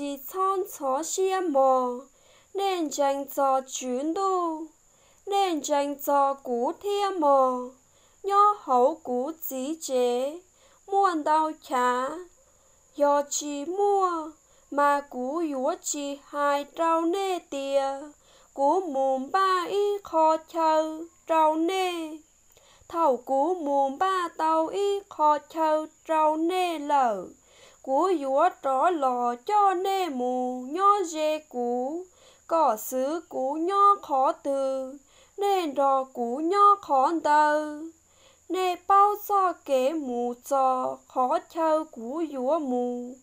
是仓促些忙，认真做轉都，认真做古天忙，要好古子者，滿到卡，要去 mua mà cú yếu chỉ hai trâu nê tìa, cú mùm ba y khó chầu trâu nê. Thầu cú mùm ba tàu y khó chầu trâu nê lở cú yúa trò lò cho nê mù nhó dê cú có xứ cú nhó khó từ nên rò cú nhó khó tờ nê bao so kế mù cho khó chơ cú yúa mù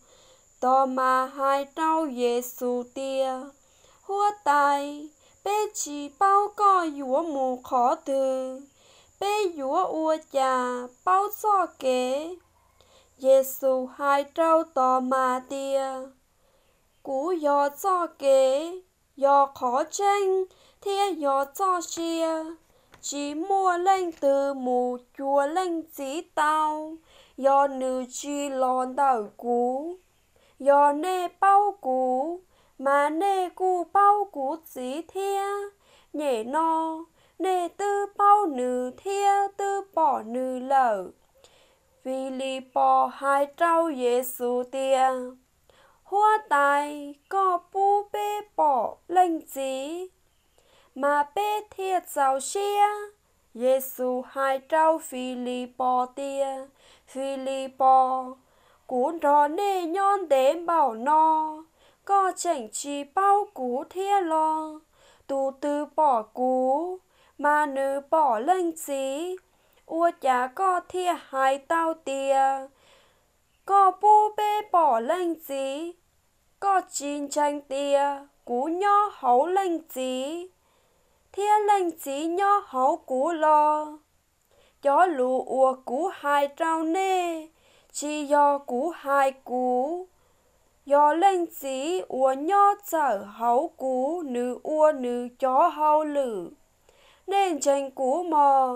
to mà hai trâu dê xù tia hua tài bê chỉ bao co yúa mù khó từ bê yúa ua chà bao so kế Giêsu hai trâu tò mà tia cú yo cho kế yo khó tranh thia yo cho xia, chỉ mua lên từ mù chùa lên chỉ tao yo nữ chi lon đảo cú yo nê bao cú mà nê cú bao cú chỉ thia nhảy no nê tư bao nữ thia tư bỏ nữ lở Philippo hai trao Giêsu tia hoa tài có bu bê bỏ linh gì mà bê thiệt giàu xia Giêsu hai trao Philippo tia Philippo cuốn rò nê nhon đến bảo no có chảnh chi bao cú thia lo tu tư bỏ cú mà nữ bỏ linh gì ua chả có thia hai tao tia có bố bê bỏ lên gì có chiến tranh tia cú nhó hậu lên gì thia lên gì nhó hậu cú lo gió lù ua cú hai trao nê chỉ do cú hai cú do lên chỉ ua nho chở hậu cú nữ ua nữ chó hậu lử nên tranh cú mò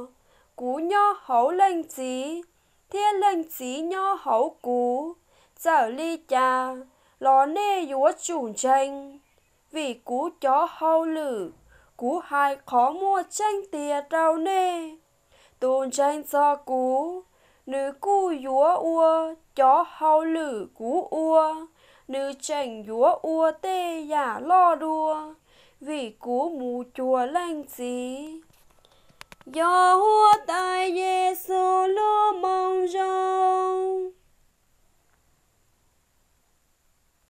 cú nho hậu lên thiên lên chí nho hậu cú giờ ly cha lò nê yúa chủ tranh vì cú chó hậu lử cú hai khó mua tranh tìa rau nê tôn tranh do cú nữ cú yúa ua chó hậu lử cú ua nữ tranh yúa ua tê giả lo đua vì cú mù chùa lanh chí Yo tay Jesus.